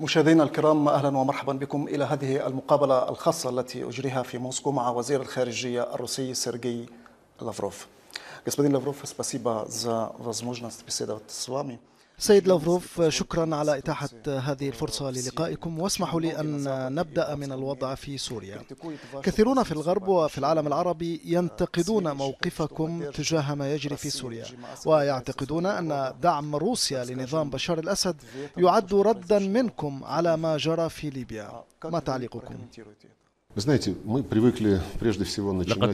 مشاهدينا الكرام اهلا ومرحبا بكم الى هذه المقابله الخاصه التي اجريها في موسكو مع وزير الخارجيه الروسي سيرجي لافروف. Господин Лавров, спасибо за возможность беседовать с вами. سيد لافروف شكرا على إتاحة هذه الفرصة للقائكم واسمحوا لي أن نبدأ من الوضع في سوريا كثيرون في الغرب وفي العالم العربي ينتقدون موقفكم تجاه ما يجري في سوريا ويعتقدون أن دعم روسيا لنظام بشار الأسد يعد ردا منكم على ما جرى في ليبيا ما تعليقكم؟ لقد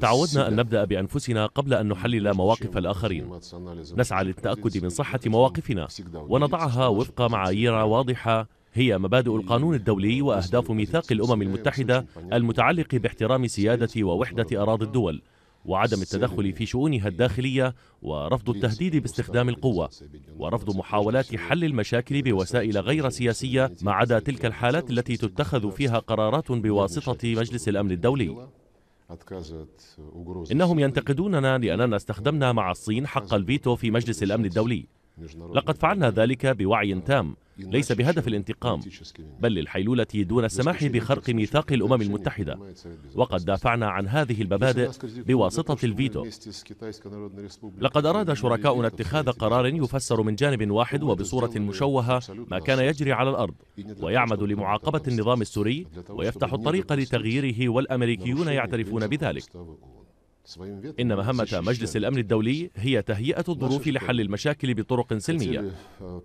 تعودنا أن نبدأ بأنفسنا قبل أن نحلل مواقف الآخرين نسعى للتأكد من صحة مواقفنا ونضعها وفق معايير واضحة هي مبادئ القانون الدولي وأهداف ميثاق الأمم المتحدة المتعلق باحترام سيادة ووحدة أراضي الدول وعدم التدخل في شؤونها الداخلية ورفض التهديد باستخدام القوة ورفض محاولات حل المشاكل بوسائل غير سياسية ما عدا تلك الحالات التي تتخذ فيها قرارات بواسطة مجلس الأمن الدولي إنهم ينتقدوننا لأننا استخدمنا مع الصين حق الفيتو في مجلس الأمن الدولي لقد فعلنا ذلك بوعي تام ليس بهدف الانتقام بل للحيلولة دون السماح بخرق ميثاق الأمم المتحدة وقد دافعنا عن هذه المبادئ بواسطة الفيتو لقد أراد شركاؤنا اتخاذ قرار يفسر من جانب واحد وبصورة مشوهة ما كان يجري على الأرض ويعمد لمعاقبة النظام السوري ويفتح الطريق لتغييره والأمريكيون يعترفون بذلك إن مهمة مجلس الأمن الدولي هي تهيئة الظروف لحل المشاكل بطرق سلمية آه،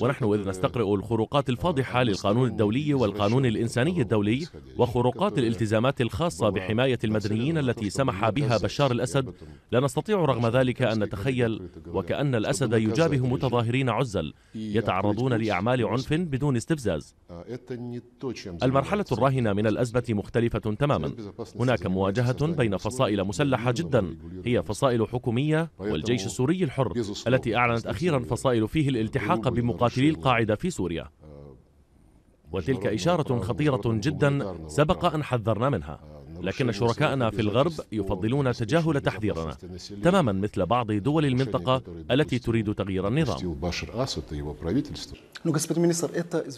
ونحن إذ نستقرئ الخروقات آه، الفاضحة للقانون الدولي والقانون الإنساني الدولي وخروقات الالتزامات الخاصة بحماية المدنيين التي سمح بها بشار الأسد لا نستطيع رغم ذلك أن نتخيل وكأن الأسد يجابه متظاهرين عزل يتعرضون لأعمال عنف بدون استفزاز آه، المرحلة الراهنة من الأزمة مختلفة تماما هناك مواجهة بين فصائل فصائل مسلحة جدا هي فصائل حكومية والجيش السوري الحر التي أعلنت أخيرا فصائل فيه الالتحاق بمقاتلي القاعدة في سوريا آه، وتلك إشارة خطيرة جدا سبق أن حذرنا منها لكن شركائنا في الغرب يفضلون تجاهل تحذيرنا تماما مثل بعض دول المنطقة التي تريد تغيير النظام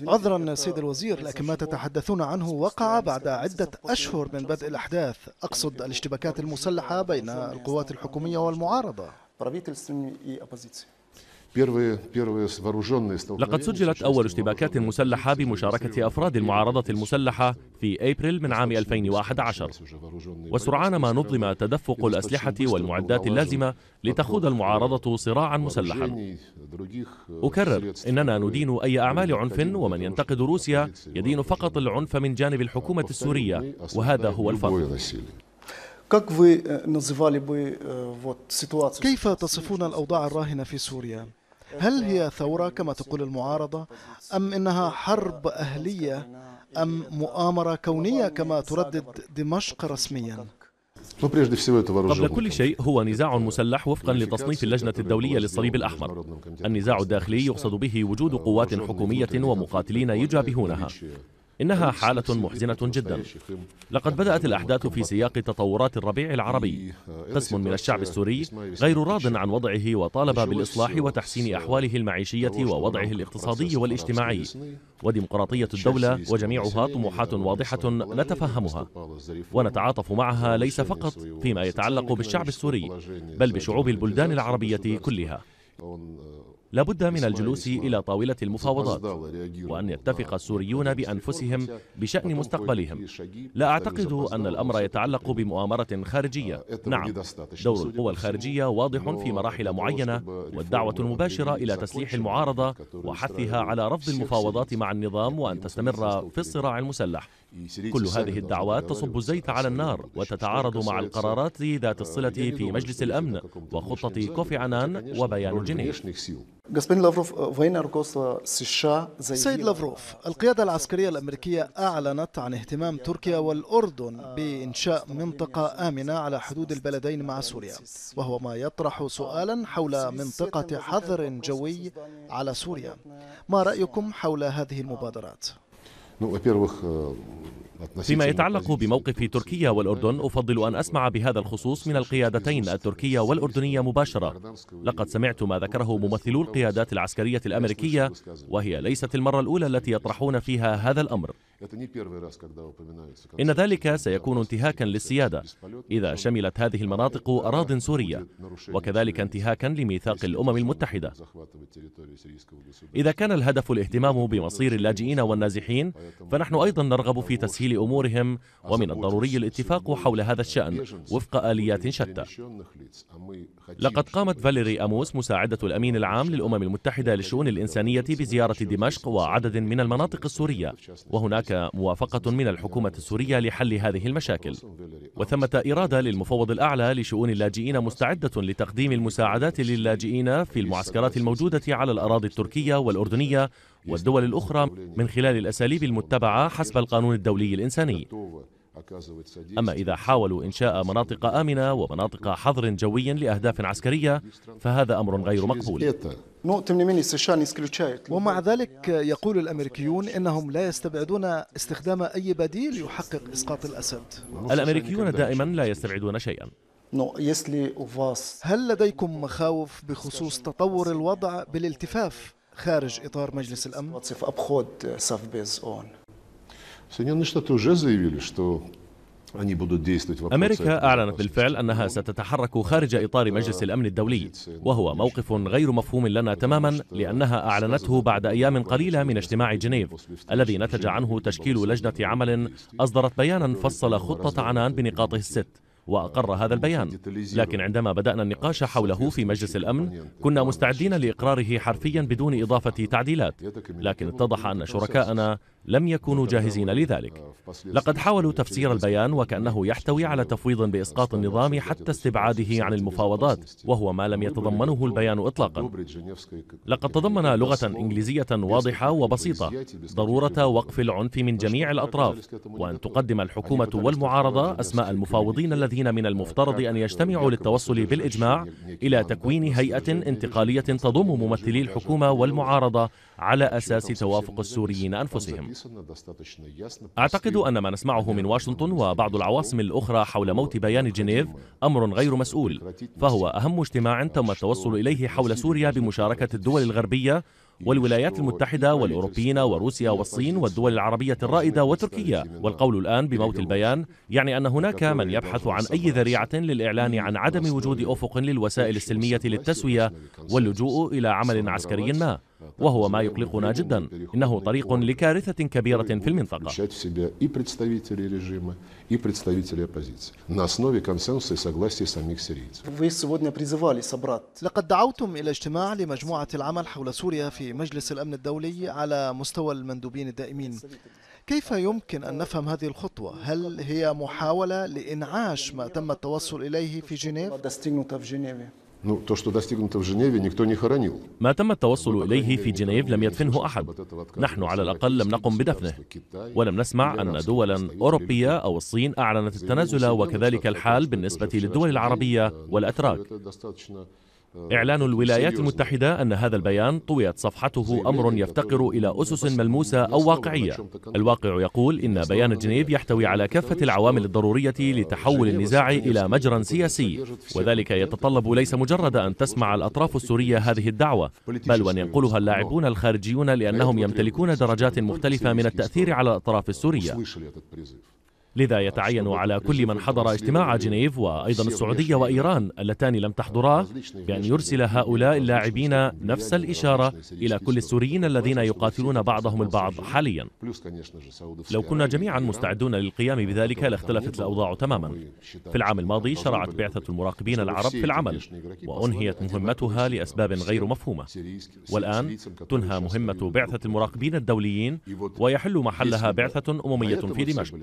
عذرا سيد الوزير لكن ما تتحدثون عنه وقع بعد عدة أشهر من بدء الأحداث أقصد الاشتباكات المسلحة بين القوات الحكومية والمعارضة لقد سجلت أول اشتباكات مسلحة بمشاركة أفراد المعارضة المسلحة في أبريل من عام 2011 وسرعان ما نظم تدفق الأسلحة والمعدات اللازمة لتخوض المعارضة صراعا مسلحا э, أكرر إننا ندين أي أعمال عنف ومن ينتقد روسيا يدين فقط العنف من جانب الحكومة السورية وهذا هو الفرق э, э, كيف تصفون الأوضاع الراهنة في سوريا؟ هل هي ثورة كما تقول المعارضة أم إنها حرب أهلية أم مؤامرة كونية كما تردد دمشق رسمياً؟ قبل كل شيء هو نزاع مسلح وفقا لتصنيف اللجنة الدولية للصليب الأحمر النزاع الداخلي يقصد به وجود قوات حكومية ومقاتلين يجابهونها إنها حالة محزنة جدا لقد بدأت الأحداث في سياق تطورات الربيع uh, العربي قسم من الشعب uh, السوري غير راض عن وضعه وطالب بالإصلاح وتحسين uh, أحواله المعيشية ووضعه الاقتصادي والاجتماعي وديمقراطية الدولة وجميعها طموحات واضحة نتفهمها ونتعاطف معها ليس فقط فيما يتعلق بالشعب السوري بل بشعوب البلدان العربية كلها لابد من الجلوس إلى طاولة المفاوضات وأن يتفق السوريون بأنفسهم بشأن مستقبلهم لا أعتقد أن الأمر يتعلق بمؤامرة خارجية آه، نعم دور القوى الخارجية واضح في مراحل معينة والدعوة المباشرة إلى تسليح المعارضة وحثها على رفض المفاوضات مع النظام وأن تستمر في الصراع المسلح كل هذه الدعوات تصب الزيت على النار وتتعارض مع القرارات ذات الصلة آه، يعني في مجلس الأمن وخطة كوفي عنان وبيان جنيف سيد لافروف القيادة العسكرية الأمريكية أعلنت عن اهتمام تركيا والأردن بإنشاء منطقة آمنة على حدود البلدين مع سوريا وهو ما يطرح سؤالا حول منطقة حظر جوي على سوريا ما رأيكم حول هذه المبادرات؟ Э, فيما يتعلق بموقف تركيا والأردن أفضل أن أسمع بهذا الخصوص من القيادتين التركية والأردنية مباشرة لقد سمعت ما ذكره ممثلو القيادات العسكرية الأمريكية وهي ليست المرة الأولى التي يطرحون فيها هذا الأمر إن ذلك سيكون انتهاكا للسيادة إذا شملت هذه المناطق أراضٍ سورية وكذلك انتهاكا لميثاق الأمم المتحدة إذا كان الهدف الاهتمام بمصير اللاجئين والنازحين فنحن أيضا نرغب في تسهيل أمورهم ومن الضروري الاتفاق حول هذا الشأن وفق آليات شتى لقد قامت فاليري أموس مساعدة الأمين العام للأمم المتحدة للشؤون الإنسانية بزيارة دمشق وعدد من المناطق السورية وهناك موافقة من الحكومة السورية لحل هذه المشاكل وثمة إرادة للمفوض الأعلى لشؤون اللاجئين مستعدة لتقديم المساعدات للاجئين في المعسكرات الموجودة على الأراضي التركية والأردنية والدول الأخرى من خلال الأساليب المتبعة حسب القانون الدولي الإنساني أما إذا حاولوا إنشاء مناطق آمنة ومناطق حظر جوي لأهداف عسكرية فهذا أمر غير مقبول ومع ذلك يقول الأمريكيون إنهم لا يستبعدون استخدام أي بديل يحقق إسقاط الأسد الأمريكيون دائما لا يستبعدون شيئا هل لديكم مخاوف بخصوص تطور الوضع بالالتفاف خارج إطار مجلس الأمن؟ أمريكا e, أعلنت بالفعل أنها ستتحرك خارج إطار مجلس الأمن الدولي وهو موقف غير مفهوم لنا تماما لأنها أعلنته بعد أيام قليلة من اجتماع جنيف الذي نتج عنه تشكيل لجنة عمل أصدرت بيانا فصل خطة عنان بنقاطه الست وأقر هذا البيان لكن عندما بدأنا النقاش حوله في مجلس الأمن كنا مستعدين لإقراره حرفيا بدون إضافة تعديلات لكن اتضح أن شركاءنا لم يكونوا جاهزين لذلك لقد حاولوا تفسير البيان وكأنه يحتوي على تفويض بإسقاط النظام حتى استبعاده عن المفاوضات وهو ما لم يتضمنه البيان إطلاقا لقد تضمن لغة إنجليزية واضحة وبسيطة ضرورة وقف العنف من جميع الأطراف وأن تقدم الحكومة والمعارضة أسماء المفاوضين الذين الذين من المفترض أن يجتمعوا للتوصل بالإجماع إلى تكوين هيئة انتقالية تضم ممثلي الحكومة والمعارضة على أساس توافق السوريين أنفسهم أعتقد أن ما نسمعه من واشنطن وبعض العواصم الأخرى حول موت بيان جنيف أمر غير مسؤول فهو أهم اجتماع تم التوصل إليه حول سوريا بمشاركة الدول الغربية والولايات المتحدة والأوروبيين وروسيا والصين والدول العربية الرائدة وتركيا والقول الآن بموت البيان يعني أن هناك من يبحث عن أي ذريعة للإعلان عن عدم وجود أفق للوسائل السلمية للتسوية واللجوء إلى عمل عسكري ما وهو ما يقلقنا جدا إنه طريق لكارثة كبيرة في المنطقة لقد دعوتم إلى اجتماع لمجموعة العمل حول سوريا في مجلس الأمن الدولي على مستوى المندوبين الدائمين كيف يمكن أن نفهم هذه الخطوة؟ هل هي محاولة لإنعاش ما تم التوصل إليه في جنيف؟ ما تم التوصل إليه في جنيف لم يدفنه أحد نحن على الأقل لم نقم بدفنه ولم نسمع أن دولا أوروبية أو الصين أعلنت التنازل وكذلك الحال بالنسبة للدول العربية والأتراك إعلان الولايات المتحدة أن هذا البيان طويت صفحته أمر يفتقر إلى أسس ملموسة أو واقعية الواقع يقول إن بيان جنيف يحتوي على كافة العوامل الضرورية لتحول النزاع إلى مجرى سياسي وذلك يتطلب ليس مجرد أن تسمع الأطراف السورية هذه الدعوة بل وأن ينقلها اللاعبون الخارجيون لأنهم يمتلكون درجات مختلفة من التأثير على الأطراف السورية لذا يتعين على كل من حضر اجتماع جنيف وأيضا السعودية وإيران اللتان لم تحضراه بأن يرسل هؤلاء اللاعبين نفس الإشارة إلى كل السوريين الذين يقاتلون بعضهم البعض حاليا لو كنا جميعا مستعدون للقيام بذلك لاختلفت الأوضاع تماما في العام الماضي شرعت بعثة المراقبين العرب في العمل وأنهيت مهمتها لأسباب غير مفهومة والآن تنهى مهمة بعثة المراقبين الدوليين ويحل محلها بعثة أممية في دمشق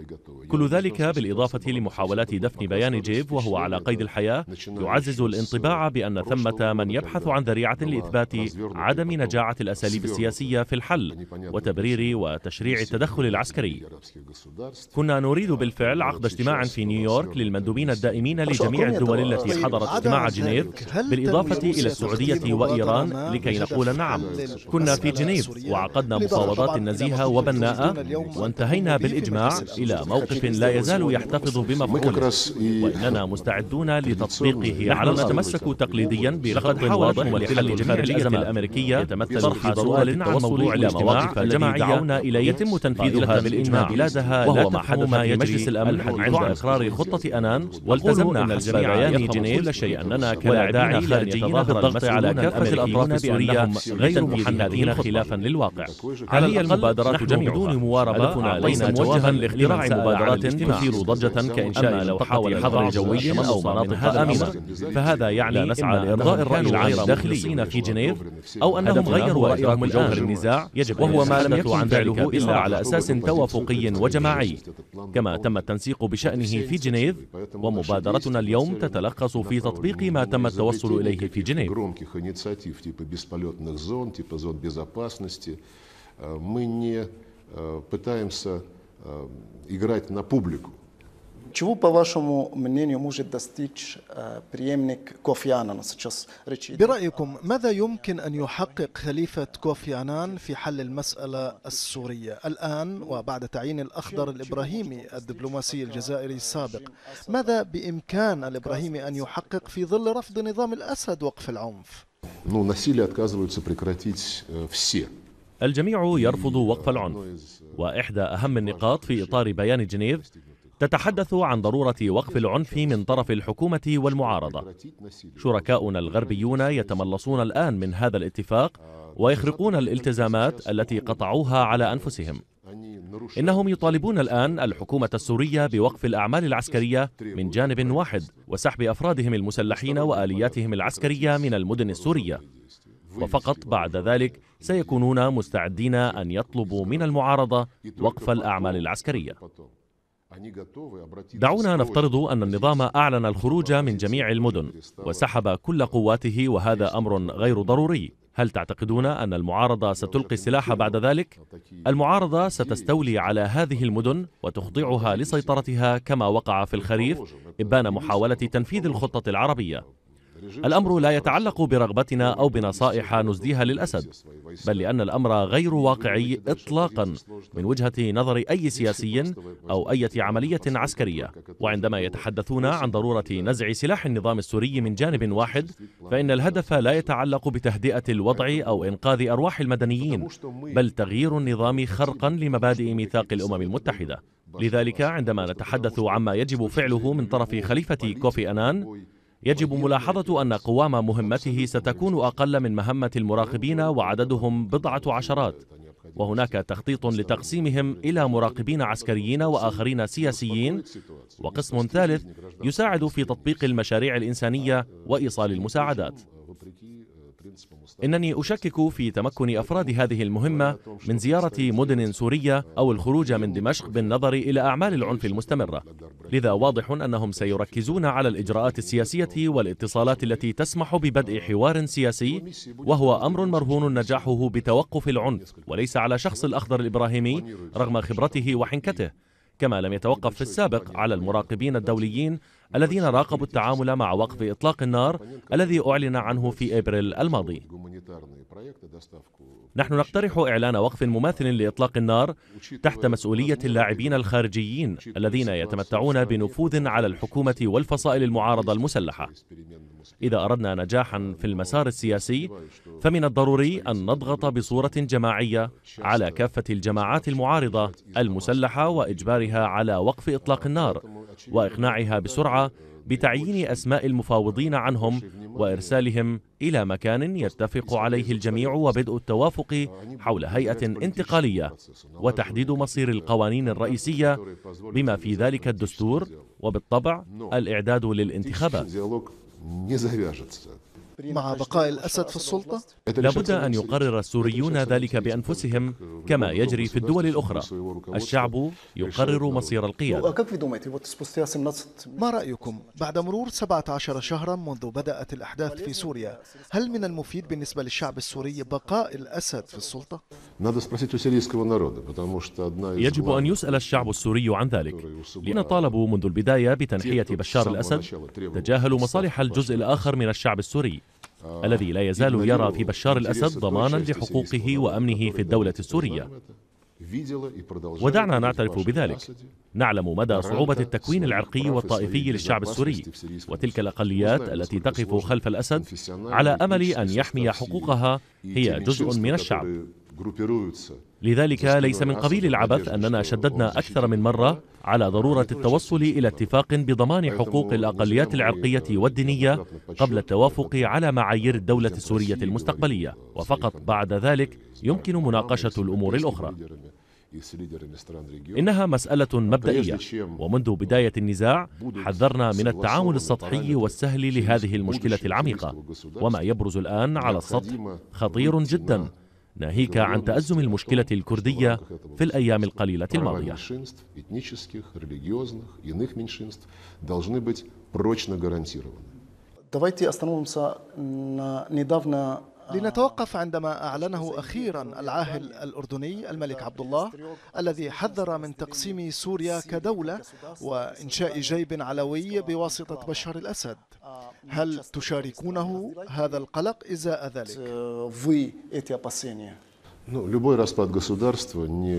كل كل ذلك بالإضافة لمحاولات دفن بيان جيف وهو على قيد الحياة يعزز الانطباع بأن ثمة من يبحث عن ذريعة لإثبات عدم نجاعة الأساليب السياسية في الحل وتبرير وتشريع التدخل العسكري كنا نريد بالفعل عقد اجتماع في نيويورك للمندوبين الدائمين لجميع الدول التي حضرت اجتماع جنيف بالإضافة إلى السعودية وإيران لكي نقول نعم كنا في جنيف وعقدنا مفاوضات نزيهة وبناءة وانتهينا بالإجماع إلى موقف لا يزال يحتفظ بمفعوله وإننا مستعدون لتطبيقه على نتمسك تقليديا بخط واضح ولحل جميع الأزمة الأمريكية يتمثل طرح سؤال عن موضوع الاجتماع الجماعية دعونا إليه يتم تنفيذها بالإجماع بلادها وهو لا حدث ما يجري الأمن عند إقرار خطة أنان والتزمنا أن الجميع بيان جنيف كل شيء أننا كلاعبين خارجيين بالضغط على كافة الأطراف السورية غير محددين خلافا للواقع هذه المبادرات نحن بدون مواربة علينا موجها لاختراع مبادرات قرارات تثير ضجة كإنشاء لوحات حظر جوي أو مناطق آمنة فهذا يعني نسعى لإرضاء الرأي العام الداخلي في جنيف أو أنهم غيروا رأيهم الآن النزاع يجب وهو ما لم يكن عن ذلك إلا على أساس توافقي وجماعي كما تم التنسيق بشأنه في جنيف ومبادرتنا اليوم تتلخص في تطبيق ما تم التوصل إليه في جنيف э, мы не э, пытаемся Э, играть на публику. Чего, по вашему мнению, может достичь э, преемник Кофи أنان сейчас برأيكم ماذا يمكن أن يحقق خليفة كوفي أنان في حل المسألة السورية الآن وبعد تعيين الأخضر الإبراهيمي الدبلوماسي الجزائري السابق ماذا بإمكان الإبراهيمي أن يحقق في ظل رفض نظام الأسد وقف العنف؟ Ну, насилие отказываются прекратить э, все. الجميع يرفض وقف العنف وإحدى أهم النقاط في إطار بيان جنيف تتحدث عن ضرورة وقف العنف من طرف الحكومة والمعارضة شركاؤنا الغربيون يتملصون الآن من هذا الاتفاق ويخرقون الالتزامات التي قطعوها على أنفسهم إنهم يطالبون الآن الحكومة السورية بوقف الأعمال العسكرية من جانب واحد وسحب أفرادهم المسلحين وآلياتهم العسكرية من المدن السورية وفقط بعد ذلك سيكونون مستعدين أن يطلبوا من المعارضة وقف الأعمال العسكرية دعونا نفترض أن النظام أعلن الخروج من جميع المدن وسحب كل قواته وهذا أمر غير ضروري هل تعتقدون أن المعارضة ستلقي السلاح بعد ذلك؟ المعارضة ستستولي على هذه المدن وتخضعها لسيطرتها كما وقع في الخريف إبان محاولة تنفيذ الخطة العربية الأمر لا يتعلق برغبتنا أو بنصائح نسديها للأسد بل لأن الأمر غير واقعي إطلاقا من وجهة نظر أي سياسي أو أي عملية عسكرية وعندما يتحدثون عن ضرورة نزع سلاح النظام السوري من جانب واحد فإن الهدف لا يتعلق بتهدئة الوضع أو إنقاذ أرواح المدنيين بل تغيير النظام خرقا لمبادئ ميثاق الأمم المتحدة لذلك عندما نتحدث عما يجب فعله من طرف خليفة كوفي أنان يجب ملاحظة أن قوام مهمته ستكون أقل من مهمة المراقبين وعددهم بضعة عشرات وهناك تخطيط لتقسيمهم إلى مراقبين عسكريين وآخرين سياسيين وقسم ثالث يساعد في تطبيق المشاريع الإنسانية وإيصال المساعدات إنني أشكك في تمكن أفراد هذه المهمة من زيارة مدن سورية أو الخروج من دمشق بالنظر إلى أعمال العنف المستمرة لذا واضح أنهم سيركزون على الإجراءات السياسية والاتصالات التي تسمح ببدء حوار سياسي وهو أمر مرهون نجاحه بتوقف العنف وليس على شخص الأخضر الإبراهيمي رغم خبرته وحنكته كما لم يتوقف في السابق على المراقبين الدوليين الذين راقبوا التعامل مع وقف إطلاق النار الذي أعلن عنه في إبريل الماضي نحن نقترح إعلان وقف مماثل لإطلاق النار تحت مسؤولية اللاعبين الخارجيين الذين يتمتعون بنفوذ على الحكومة والفصائل المعارضة المسلحة إذا أردنا نجاحا في المسار السياسي فمن الضروري أن نضغط بصورة جماعية على كافة الجماعات المعارضة المسلحة وإجبارها على وقف إطلاق النار وإقناعها بسرعة بتعيين أسماء المفاوضين عنهم وإرسالهم إلى مكان يتفق عليه الجميع وبدء التوافق حول هيئة انتقالية وتحديد مصير القوانين الرئيسية بما في ذلك الدستور وبالطبع الإعداد للانتخابات مع بقاء الأسد في السلطة؟ لابد أن يقرر السوريون ذلك بأنفسهم كما يجري في الدول الأخرى الشعب يقرر مصير القيادة ما رأيكم بعد مرور 17 شهرا منذ بدأت الأحداث في سوريا هل من المفيد بالنسبة للشعب السوري بقاء الأسد في السلطة؟ يجب أن يسأل الشعب السوري عن ذلك لأن طالبوا منذ البداية بتنحية بشار الأسد تجاهلوا مصالح الجزء الآخر من الشعب السوري آه، الذي لا يزال يرى في بشار الأسد ضمانا لحقوقه وأمنه في الدولة السورية ودعنا نعترف بذلك نعلم مدى صعوبة التكوين العرقي والطائفي للشعب السوري وتلك الأقليات التي تقف خلف الأسد على أمل أن يحمي حقوقها هي جزء من الشعب لذلك ليس من قبيل العبث أننا شددنا أكثر من مرة على ضرورة التوصل إلى اتفاق بضمان حقوق الأقليات العرقية والدينية قبل التوافق على معايير الدولة السورية المستقبلية وفقط بعد ذلك يمكن مناقشة الأمور الأخرى إنها مسألة مبدئية ومنذ بداية النزاع حذرنا من التعامل السطحي والسهل لهذه المشكلة العميقة وما يبرز الآن على السطح خطير جداً ناهيك عن تأزم المشكلة الكردية في الأيام القليلة الماضية Давайте остановимся на недавно لنتوقف عندما أعلنه أخيرا العاهل الأردني الملك عبد الله الذي حذر من تقسيم سوريا كدولة وإنشاء جيب علوي بواسطة بشار الأسد هل تشاركونه هذا القلق إزاء ذلك؟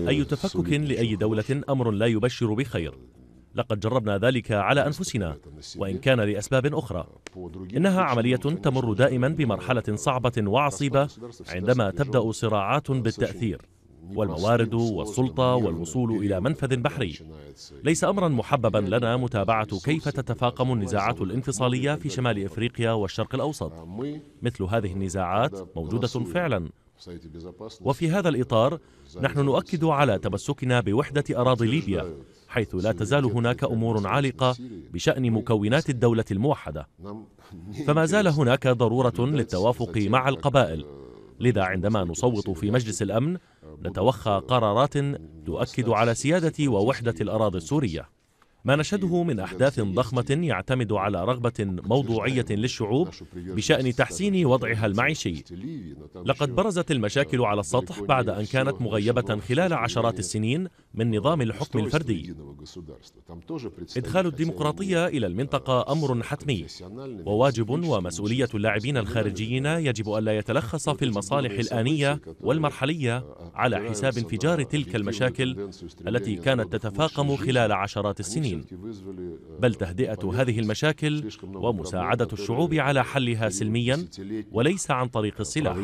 أي تفكك لأي دولة أمر لا يبشر بخير لقد جربنا ذلك على أنفسنا وإن كان لأسباب أخرى إنها عملية تمر دائما بمرحلة صعبة وعصيبة عندما تبدأ صراعات بالتأثير والموارد والسلطة والوصول إلى منفذ بحري ليس أمرا محببا لنا متابعة كيف تتفاقم النزاعات الانفصالية في شمال إفريقيا والشرق الأوسط مثل هذه النزاعات موجودة فعلا وفي هذا الإطار نحن نؤكد على تمسكنا بوحدة أراضي ليبيا حيث لا تزال هناك أمور عالقة بشأن طيب. مكونات الدولة الموحدة نعم. فما زال هناك ضرورة للتوافق مع القبائل آه، لذا عندما نصوت في مجلس الأمن آه، نتوخى قرارات آه، تؤكد على سيادة ووحدة الأراضي السورية ما نشهده من أحداث ضخمة يعتمد على رغبة موضوعية للشعوب بشأن تحسين وضعها المعيشي لقد برزت المشاكل على السطح بعد أن كانت مغيبة خلال عشرات السنين من نظام الحكم الفردي إدخال الديمقراطية إلى المنطقة أمر حتمي وواجب ومسؤولية اللاعبين الخارجيين يجب ألا يتلخص في المصالح الآنية والمرحلية على حساب انفجار تلك المشاكل التي كانت تتفاقم خلال عشرات السنين العالمين بل تهدئة هذه المشاكل ومساعدة الشعوب على حلها سلميا وليس عن طريق السلاح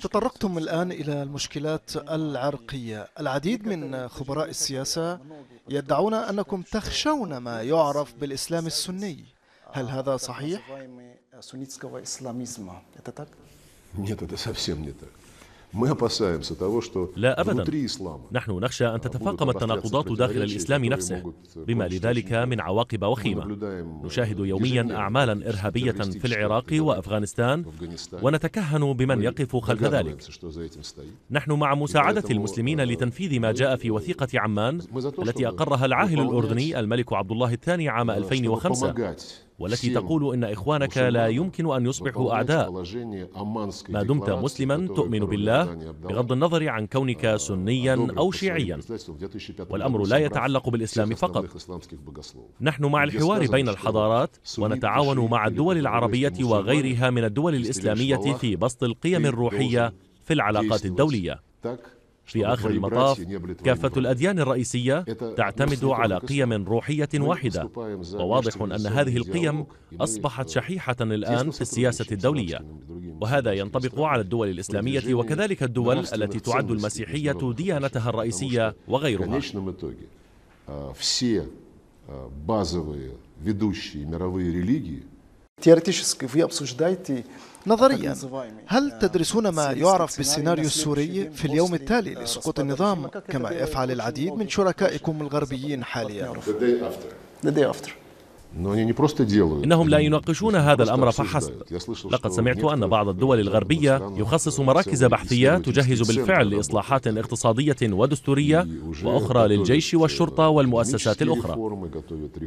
تطرقتم الآن إلى المشكلات العرقية العديد من خبراء السياسة يدعون أنكم تخشون ما يعرف بالإسلام السني هل هذا صحيح؟ لا أبدا نحن نخشى أن تتفاقم التناقضات داخل الإسلام نفسه بما لذلك من عواقب وخيمة نشاهد يوميا أعمالا إرهابية في العراق وأفغانستان ونتكهن بمن يقف خلف ذلك نحن مع مساعدة المسلمين э, لتنفيذ ما جاء في وثيقة عمان التي أقرها العاهل الأردني الملك عبد الله الثاني عام 2005 э, والتي تقول إن إخوانك لا يمكن أن يصبحوا أعداء ما دمت مسلما تؤمن بالله بغض النظر عن كونك سنيا أو شيعيا والأمر لا يتعلق بالإسلام فقط نحن مع الحوار بين الحضارات ونتعاون مع الدول العربية وغيرها من الدول الإسلامية في بسط القيم الروحية في العلاقات الدولية في آخر المطاف كافة الأديان الرئيسية تعتمد على قيم روحية واحدة وواضح أن هذه القيم أصبحت شحيحة الآن في السياسة الدولية وهذا ينطبق على الدول الإسلامية وكذلك الدول التي تعد المسيحية ديانتها الرئيسية وغيرها теоретически вы обсуждаете نظريا هل آه، تدرسون ما يعرف بالسيناريو السوري في اليوم التالي آه، لسقوط النظام كما يفعل العديد من شركائكم الغربيين حاليا؟ The day after. The day after. إنهم لا يناقشون هذا الأمر فحسب لقد سمعت أن بعض الدول الغربية يخصص مراكز بحثية تجهز بالفعل لإصلاحات اقتصادية ودستورية وأخرى للجيش والشرطة والمؤسسات الأخرى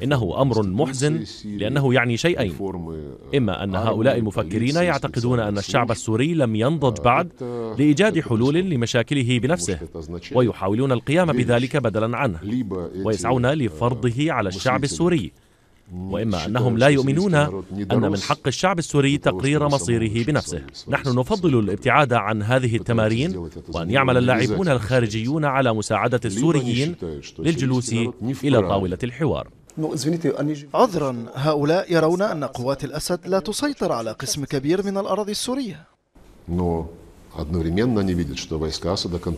إنه أمر محزن لأنه يعني شيئين إما أن هؤلاء المفكرين يعتقدون أن الشعب السوري لم ينضج آه، بعد لإيجاد حلول لمشاكله بنفسه ويحاولون القيام بذلك بدلا عنه ويسعون لفرضه على الشعب السوري واما انهم لا يؤمنون ان من حق الشعب السوري تقرير مصيره بنفسه نحن نفضل الابتعاد عن هذه التمارين وان يعمل اللاعبون الخارجيون على مساعده السوريين للجلوس الى طاوله الحوار عذرا هؤلاء يرون ان قوات الاسد لا تسيطر على قسم كبير من الاراضي السوريه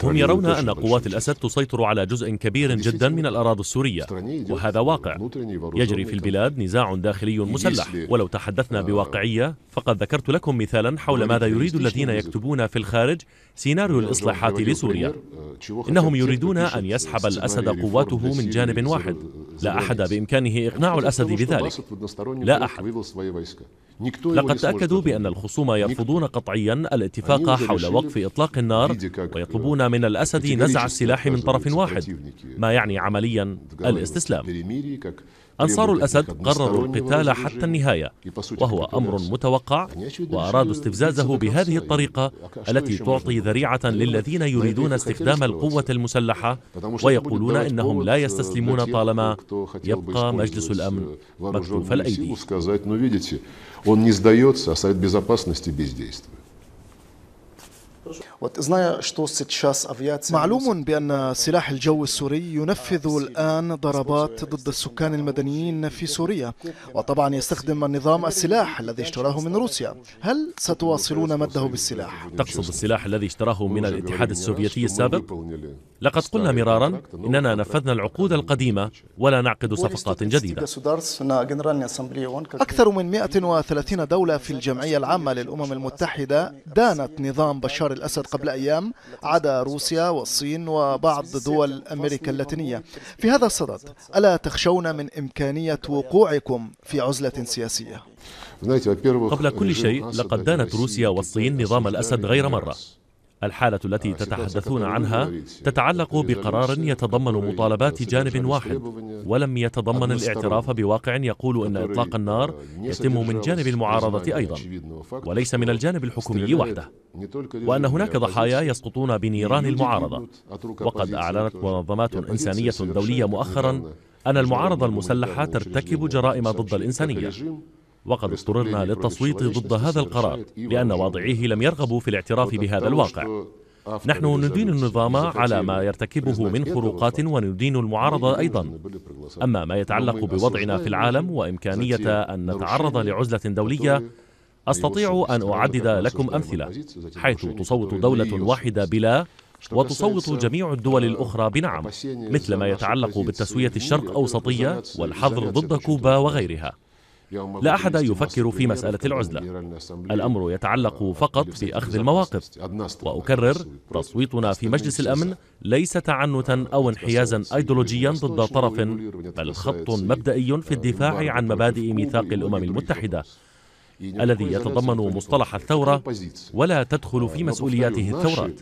هم يرون أن قوات الأسد تسيطر على جزء كبير جدا من الأراضي السورية وهذا واقع يجري في البلاد نزاع داخلي مسلح ولو تحدثنا آه، بواقعية فقد ذكرت لكم مثالا حول ماذا يريد الذين يكتبون في الخارج سيناريو الإصلاحات لسوريا إنهم يريدون أن يسحب الأسد قواته من جانب واحد لا أحد بإمكانه إقناع الأسد بذلك لا أحد لقد تأكدوا بأن الخصوم يرفضون قطعيا الاتفاق حول وقف إطلاق النار ويطلبون من الأسد نزع السلاح من طرف واحد ما يعني عمليا الاستسلام أنصار الأسد قرروا القتال حتى النهاية وهو أمر متوقع وأرادوا استفزازه بهذه الطريقة التي تعطي ذريعة للذين يريدون استخدام القوة المسلحة ويقولون إنهم لا يستسلمون طالما يبقى مجلس الأمن مكتوف الأيدي معلوم بأن سلاح الجو السوري ينفذ آه، الآن ضربات ضد السكان المدنيين في سوريا وطبعا يستخدم النظام السلاح الذي اشتراه من روسيا هل ستواصلون مده بالسلاح؟ تقصد السلاح الذي اشتراه من الاتحاد السوفيتي السابق؟ لقد قلنا مرارا إننا نفذنا العقود القديمة ولا نعقد صفقات جديدة أكثر من 130 دولة في الجمعية العامة للأمم المتحدة دانت نظام بشار الأسد قبل أيام عدا روسيا والصين وبعض دول أمريكا اللاتينية في هذا الصدد ألا تخشون من إمكانية وقوعكم في عزلة سياسية؟ قبل كل شيء لقد دانت روسيا والصين نظام الأسد غير مرة الحالة التي آه، تتحدثون عنها تتعلق بقرار يتضمن مطالبات جانب واحد ولم يتضمن الاعتراف بواقع يقول أن إطلاق النار آه، يتم من جانب المعارضة أيضا وليس من الجانب الحكومي وحده وأن هناك ضحايا يسقطون بنيران المعارضة وقد أعلنت منظمات إنسانية دولية مؤخرا أن المعارضة المسلحة ترتكب جرائم ضد الإنسانية وقد اضطررنا للتصويت ضد هذا القرار لأن واضعيه لم يرغبوا في الاعتراف بهذا الواقع نحن ندين النظام على ما يرتكبه من خروقات وندين المعارضة أيضا أما ما يتعلق بوضعنا في العالم وإمكانية أن نتعرض لعزلة دولية أستطيع أن أعدد لكم أمثلة حيث تصوت دولة واحدة بلا وتصوت جميع الدول الأخرى بنعم مثل ما يتعلق بالتسوية الشرق أوسطية والحظر ضد كوبا وغيرها لا أحد يفكر في مسألة العزلة الأمر يتعلق آه، فقط بأخذ المواقف وأكرر تصويتنا في مجلس الأمن ليس تعنتا أو انحيازا أيديولوجيا ضد طرف بل خط مبدئي في الدفاع عن مبادئ ميثاق الأمم المتحدة الذي يتضمن مصطلح الثورة ولا تدخل في آه، مسؤولياته الثورات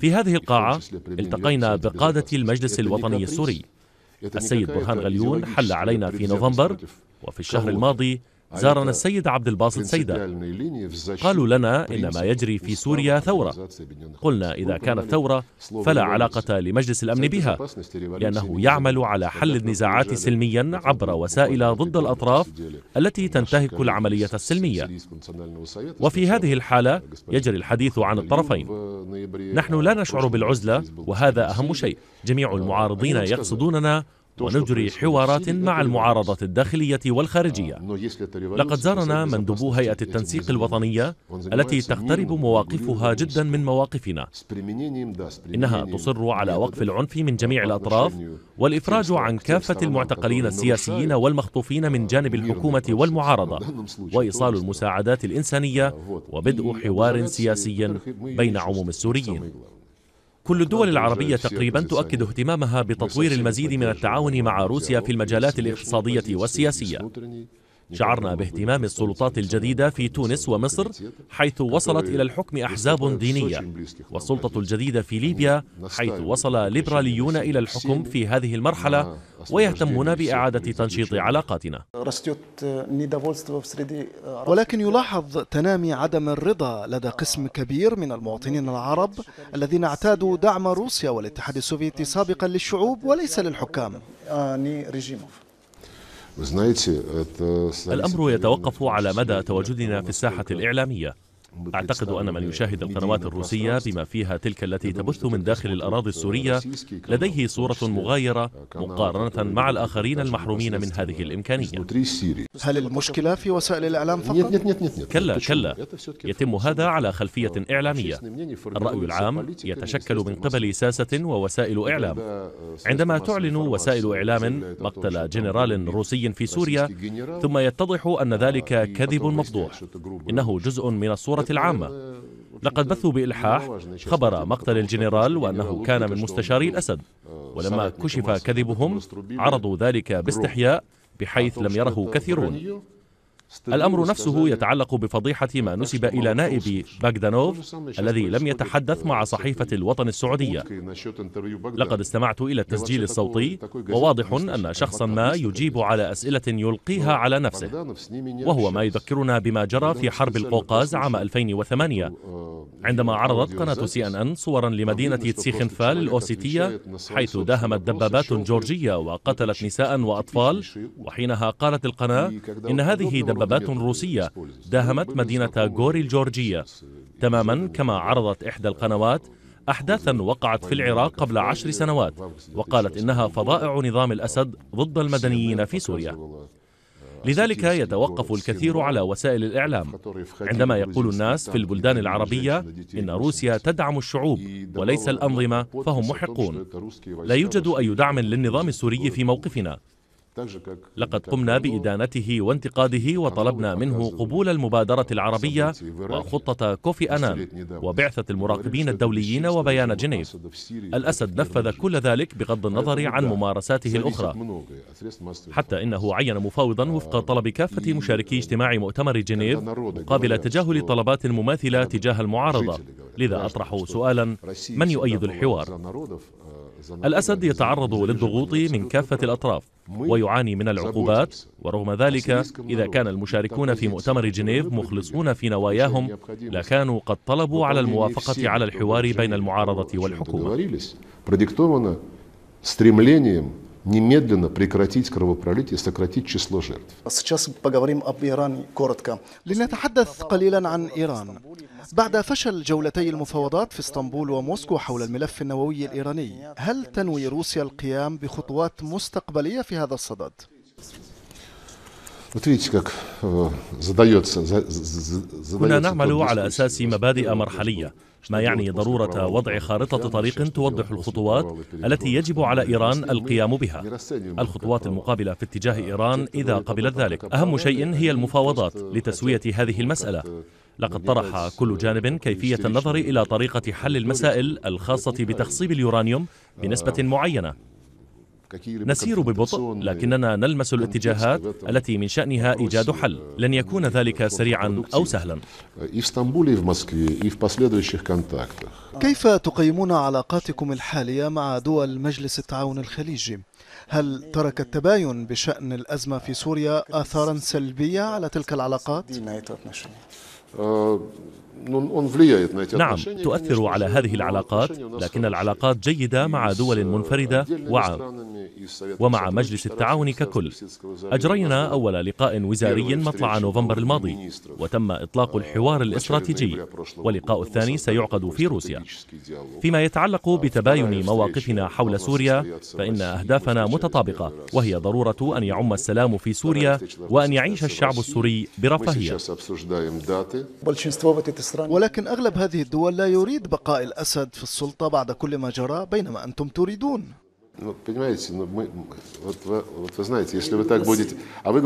في هذه القاعة التقينا بقادة المجلس الوطني السوري السيد برهان غليون حل علينا في نوفمبر وفي الشهر الماضي زارنا السيد عبد الباسط سيدا قالوا لنا إن ما يجري في سوريا ثورة قلنا إذا كانت ثورة فلا علاقة لمجلس الأمن بها لأنه يعمل على حل النزاعات سلميا عبر وسائل ضد الأطراف التي تنتهك العملية السلمية وفي هذه الحالة يجري الحديث عن الطرفين نحن لا نشعر بالعزلة وهذا أهم شيء جميع المعارضين يقصدوننا ونجري حوارات مع المعارضة الداخلية آه، والخارجية لقد زارنا مندوبو هيئة التنسيق الوطنية التي تقترب مواقفها جدا من مواقفنا إنها تصر على وقف العنف من جميع الأطراف والإفراج عن كافة المعتقلين السياسيين والمخطوفين من جانب الحكومة والمعارضة وإيصال المساعدات الإنسانية آه، وبدء حوار سياسي بين عموم السوريين كل الدول العربية تقريبا تؤكد اهتمامها بتطوير المزيد من التعاون مع روسيا في المجالات الاقتصادية والسياسية شعرنا باهتمام السلطات الجديدة في تونس ومصر حيث وصلت إلى الحكم أحزاب دينية والسلطة الجديدة في ليبيا حيث وصل ليبراليون إلى الحكم في هذه المرحلة ويهتمون بإعادة تنشيط علاقاتنا ولكن يلاحظ تنامي عدم الرضا لدى قسم كبير من المواطنين العرب الذين اعتادوا دعم روسيا والاتحاد السوفيتي سابقا للشعوب وليس للحكام الأمر يتوقف على مدى تواجدنا في الساحة الإعلامية أعتقد أن من يشاهد القنوات الروسية بما فيها تلك التي تبث من داخل الأراضي السورية لديه صورة مغايرة مقارنة مع الآخرين المحرومين من هذه الإمكانية هل المشكلة في وسائل الإعلام فقط؟ كلا كلا يتم هذا على خلفية إعلامية الرأي العام يتشكل من قبل ساسة ووسائل إعلام عندما تعلن وسائل إعلام مقتل جنرال روسي في سوريا ثم يتضح أن ذلك كذب مفضوح إنه جزء من الصورة العامة لقد بثوا بإلحاح خبر مقتل الجنرال وأنه كان من مستشاري الأسد ولما كشف كذبهم عرضوا ذلك باستحياء بحيث لم يره كثيرون الأمر نفسه يتعلق بفضيحة ما نسب إلى نائب باغدانوف الذي لم يتحدث مع صحيفة الوطن السعودية لقد استمعت إلى التسجيل الصوتي وواضح أن شخصا ما يجيب على أسئلة يلقيها على نفسه وهو ما يذكرنا بما جرى في حرب القوقاز عام 2008 آه، عندما عرضت قناة سي أن أن صورا لمدينة تسيخنفال الأوسيتية حيث داهمت دبابات جورجية وقتلت نساء وأطفال وحينها قالت القناة إن هذه دبابات عقبات روسية داهمت مدينة غوري الجورجية تماما كما عرضت إحدى القنوات أحداثا وقعت في العراق قبل عشر سنوات وقالت إنها فضائع نظام الأسد ضد المدنيين في سوريا لذلك يتوقف الكثير على وسائل الإعلام عندما يقول الناس في البلدان العربية إن روسيا تدعم الشعوب وليس الأنظمة فهم محقون لا يوجد أي دعم للنظام السوري في موقفنا لقد قمنا بإدانته وانتقاده وطلبنا منه قبول المبادرة العربية وخطة كوفي أنان وبعثة المراقبين الدوليين وبيان جنيف الأسد نفذ كل ذلك بغض النظر عن ممارساته الأخرى حتى إنه عين مفاوضا آه، وفق طلب كافة مشاركي آه، اجتماع مؤتمر جنيف مقابل تجاهل طلبات مماثلة تجاه المعارضة لذا أطرح سؤالا من يؤيد الحوار الأسد يتعرض للضغوط من كافة الأطراف ويعاني من العقوبات ورغم ذلك إذا كان المشاركون في مؤتمر جنيف مخلصون في نواياهم لكانوا قد طلبوا على الموافقة على الحوار بين المعارضة والحكومة немедленно прекратить кровопролитие и сократить число жертв. Сейчас поговорим об Иране коротко. لنتحدث قليلا عن إيران. بعد فشل جولتي المفاوضات في اسطنبول وموسكو حول الملف النووي الإيراني، هل تنوي روسيا القيام بخطوات مستقبلية في هذا الصدد؟ э, كنا نعمل على أساس مبادئ مرحلية ما يعني ضرورة وضع خارطة طريق توضح الخطوات التي يجب على إيران القيام بها الخطوات المقابلة في اتجاه إيران إذا قبلت ذلك أهم شيء هي المفاوضات لتسوية هذه المسألة لقد طرح كل جانب كيفية النظر إلى طريقة حل المسائل الخاصة بتخصيب اليورانيوم بنسبة معينة نسير ببطء لكننا نلمس الاتجاهات التي من شأنها إيجاد حل لن يكون ذلك سريعا أو سهلا إيه، إيه إيه كيف تقيمون علاقاتكم الحالية مع دول مجلس التعاون الخليجي؟ هل ترك التباين بشأن الأزمة في سوريا آثارا سلبية على تلك العلاقات؟ نعم تؤثر على هذه العلاقات لكن العلاقات جيدة مع دول منفردة ومع مجلس التعاون ككل أجرينا أول لقاء وزاري مطلع نوفمبر الماضي وتم إطلاق الحوار الاستراتيجي واللقاء الثاني سيعقد في روسيا فيما يتعلق بتباين مواقفنا حول سوريا فإن أهدافنا متطابقة وهي ضرورة أن يعم السلام في سوريا وأن يعيش الشعب السوري برفاهية ولكن أغلب هذه الدول لا يريد بقاء الأسد في السلطة بعد كل ما جرى بينما أنتم تريدون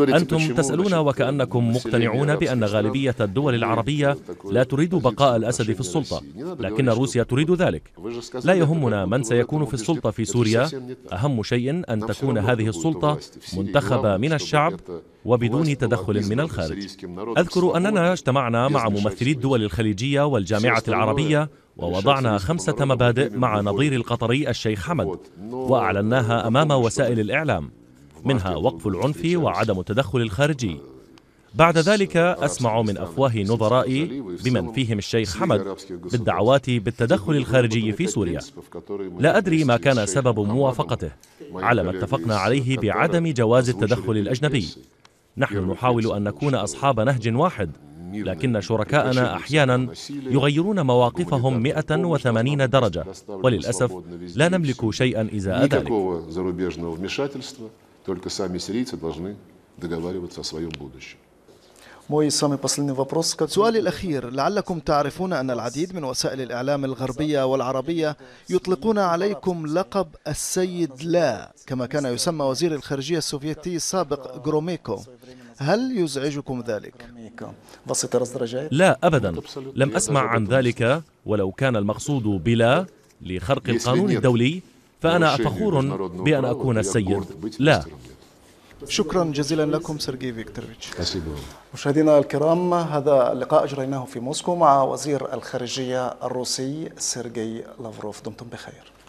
أنتم تسألون وكأنكم مقتنعون بأن غالبية الدول العربية لا تريد بقاء الأسد في السلطة لكن روسيا تريد ذلك لا يهمنا من سيكون في السلطة في سوريا أهم شيء أن تكون هذه السلطة منتخبة من الشعب وبدون تدخل من الخارج أذكر أننا اجتمعنا مع ممثلي الدول الخليجية والجامعة العربية ووضعنا خمسة مبادئ مع نظير القطري الشيخ حمد وأعلناها أمام وسائل الإعلام منها وقف العنف وعدم التدخل الخارجي بعد ذلك أسمع من أفواه نظرائي بمن فيهم الشيخ حمد بالدعوات بالتدخل الخارجي في سوريا لا أدري ما كان سبب موافقته على ما اتفقنا عليه بعدم جواز التدخل الأجنبي نحن نحاول أن نكون أصحاب نهج واحد لكن شركاءنا أحيانا يغيرون مواقفهم 180 درجة وللأسف لا نملك شيئا إزاء ذلك موي سامي باسلني فابروس سؤالي الأخير لعلكم تعرفون أن العديد من وسائل الإعلام الغربية والعربية يطلقون عليكم لقب السيد لا كما كان يسمى وزير الخارجية السوفيتي السابق غروميكو هل يزعجكم ذلك؟ لا أبدا لم أسمع عن ذلك ولو كان المقصود بلا لخرق القانون الدولي فأنا فخور بأن أكون السيد لا شكرا جزيلا لكم سيرجي فيكتوريتش مشاهدينا الكرام هذا اللقاء أجريناه في موسكو مع وزير الخارجية الروسي سيرجي لافروف دمتم بخير